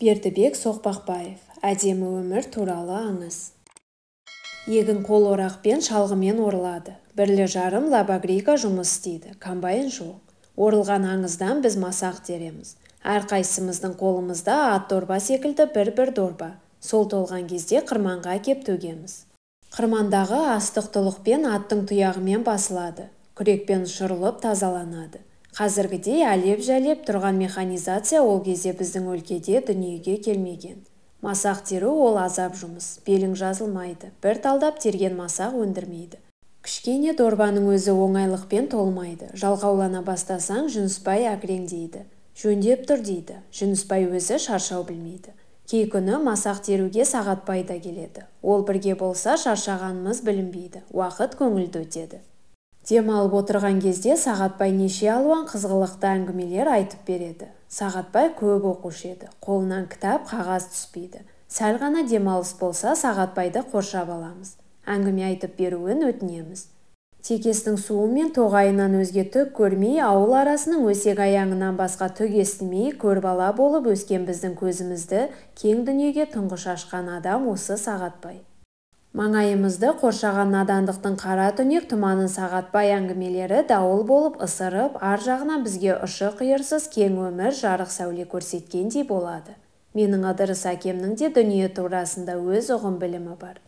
бердібек соқпақбаев әдемі өмір туралы аңыз егін қол орақпен шалғымен орылады бірлі жарым лабагрика жұмыс істейді комбайн жоқ орылған аңыздан біз масақ тереміз әрқайсымыздың қолымызда ат дорба секілді бір-бір дорба сол толған кезде қырманға кеп төгеміз қырмандағы астық толықпен аттың тұяғымен басылады күрекпен ұшырылып тазаланады қазіргідей әлеп жәлеп тұрған механизация ол кезде біздің өлкеде дүниеге келмеген масақ теру ол азап жұмыс белің жазылмайды бір талдап терген масақ өндірмейді кішкене дорбаның өзі оңайлықпен толмайды жалқаулана бастасаң жүнісбай әкіреңдейді жөндеп тұр дейді жүнісбай өзі шаршау білмейді кей күні масақ теруге сағатбай да келеді ол бірге болса шаршағанымыз білінбейді уақыт көңілді өтеді Демалып отырған кезде Сағатбай неше алуан қызғылықты әңгімелер айтып береді. Сағатбай көп оқушы еді. Қолынан кітап, қағаз түспейді. Сәл ғана демалыс болса, Сағатбайды қоршап аламыз. Әңгіме айтып беруін өтінеміз. Текестің суы мен тоғайынан өзге түк көрмей, ауыл арасының өсек аяңынан басқа түк естімей, көрбала болып өскен біздің көзімізді кең дүниеге тұңғыш ашқан адам осы Сағатбай маңайымызды қоршаған надандықтың қара түнек тұманын сағатбай әңгімелері дауыл болып ысырып ар жағынан бізге ұшы-қиырсыз кең өмір жарық сәуле көрсеткендей болады менің ыдырыс әкемнің де дүние турасында өз ұғым білімі бар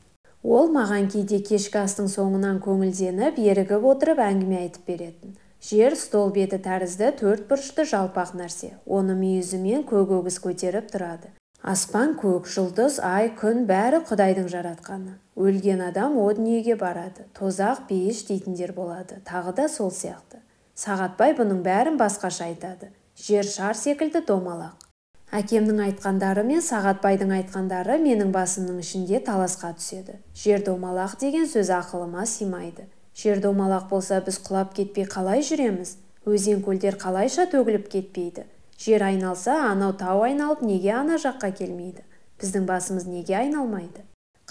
ол маған кейде кешкі соңынан көңілденіп ерігіп отырып әңгіме айтып беретін жер стол беті тәрізді төрт бұрышты жалпақ нәрсе оны мүйізімен көк өгіз көтеріп тұрады аспан көк жұлдыз ай күн бәрі құдайдың жаратқаны өлген адам о дүниеге барады тозақ бейіш дейтіндер болады тағы да сол сияқты сағатбай бұның бәрін басқаша айтады жер шар секілді домалақ әкемнің айтқандары мен сағатбайдың айтқандары менің басымның ішінде таласқа түседі жер домалақ деген сөз ақылыма сыймайды жер домалақ болса біз құлап кетпей қалай жүреміз өзен көлдер қалайша төгіліп кетпейді жер айналса анау тау айналып неге ана жаққа келмейді біздің басымыз неге айналмайды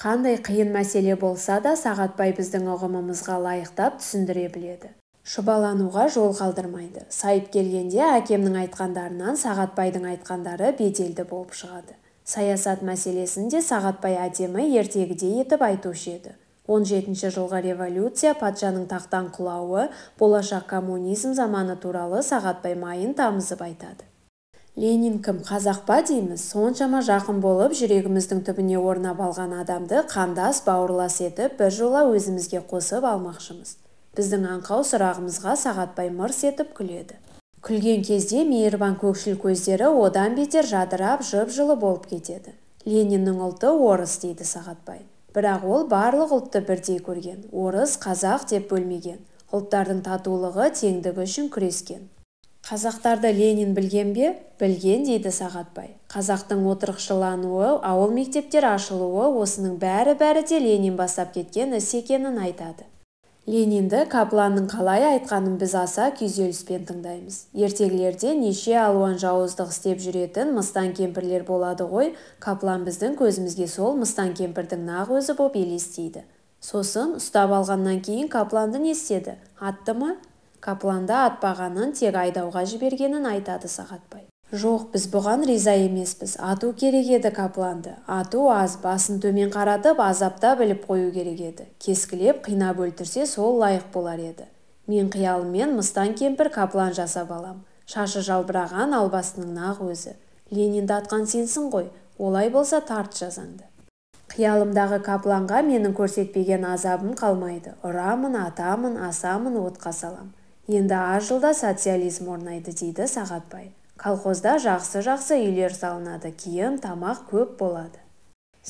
қандай қиын мәселе болса да сағатбай біздің ұғымымызға лайықтап түсіндіре біледі шұбалануға жол қалдырмайды сайып келгенде әкемнің айтқандарынан сағатбайдың айтқандары беделді болып шығады саясат мәселесін де сағатбай әдемі ертегідей етіп айтушы еді 17 жылғы революция патшаның тақтан құлауы болашақ коммунизм заманы туралы сағатбай майын тамызып айтады ленин кім қазақ па дейміз соншама жақын болып жүрегіміздің түбіне орнап алған адамды қандас бауырлас етіп бір жола өзімізге қосып алмақшымыз біздің аңқау сұрағымызға сағатбай мырс етіп күледі күлген кезде мейірбан көкшіл көздері одан бетер жадырап жып жылы болып кетеді лениннің ұлты орыс дейді сағатбай бірақ ол барлық ұлтты бірдей көрген орыс қазақ деп бөлмеген ұлттардың татулығы теңдігі үшін күрескен қазақтарды ленин білген бе білген дейді сағатбай қазақтың отырықшылануы ауыл мектептер ашылуы осының бәрі бәрі де ленин бастап кеткен іс екенін айтады ленинді капланның қалай айтқанын біз аса күйзеліспен тыңдаймыз ертегілерде неше алуан жауыздық істеп жүретін мыстан кемпірлер болады ғой каплан біздің көзімізге сол мыстан кемпірдің нақ өзі боп елестейді сосын ұстап алғаннан кейін капланды не істеді атты ма капланды атпағанын тек айдауға жібергенін айтады сағатбай жоқ біз бұған риза емеспіз ату керек еді капланды ату аз басын төмен қаратып азаптап іліп қою керек еді кескілеп қинап өлтірсе сол лайық болар еді мен қиялыммен мыстан кемпір каплан жасап алам шашы жалбыраған албастының нақ өзі ленинді атқан сенсің ғой олай болса тарт жазаңды қиялымдағы капланға менің көрсетпеген азабым қалмайды ұрамын атамын асамын отқа салам енді аз жылда социализм орнайды дейді сағатбай колхозда жақсы жақсы үйлер салынады киім тамақ көп болады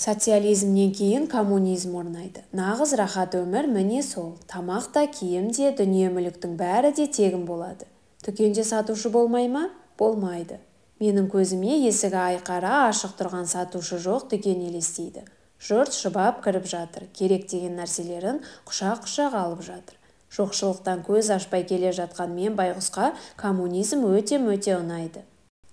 социализмнен кейін коммунизм орнайды нағыз рахат өмір міне сол тамақ та киім де дүние мүліктің бәрі де тегін болады дүкенде сатушы болмай ма болмайды менің көзіме есігі айқара ашық тұрған сатушы жоқ дүкен елестейді жұрт шұбап кіріп жатыр керек деген нәрселерін құшақ-құшақ алып жатыр жоқшылықтан көз ашпай келе жатқан мен байғұсқа коммунизм өте мөте ұнайды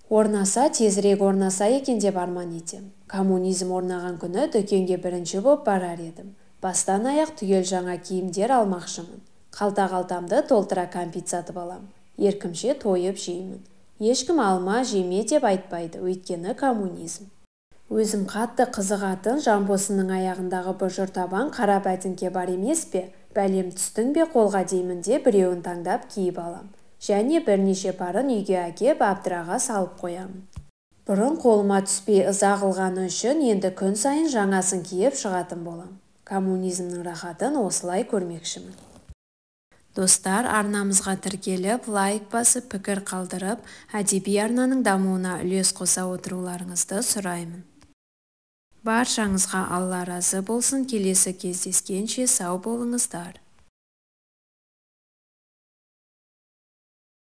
орнаса тезірек орнаса екен деп арман етем. коммунизм орнаған күні дүкенге бірінші боп барар едім бастан аяқ түгел жаңа киімдер алмақшымын қалта қалтамды толтыра кәмпит сатып алам. еркімше тойып жеймін ешкім алма жеме деп айтпайды өйткені коммунизм өзім қатты қызығатын жамбосының аяғындағы бұжыр табан қара бәтіңке бар емес пе бәлем түстің бе қолға деймін де біреуін таңдап киіп алам. және бірнеше парын үйге әкеп абдыраға салып қоямын бұрын қолыма түспей ыза қылғаны үшін енді күн сайын жаңасын киіп шығатын болам. коммунизмнің рахатын осылай көрмекшімін достар арнамызға тіркеліп лайк басып пікір қалдырып әдеби арнаның дамуына үлес қоса отыруларыңызды сұраймын баршаңызға алла разы болсын келесі кездескенше сау болыңыздар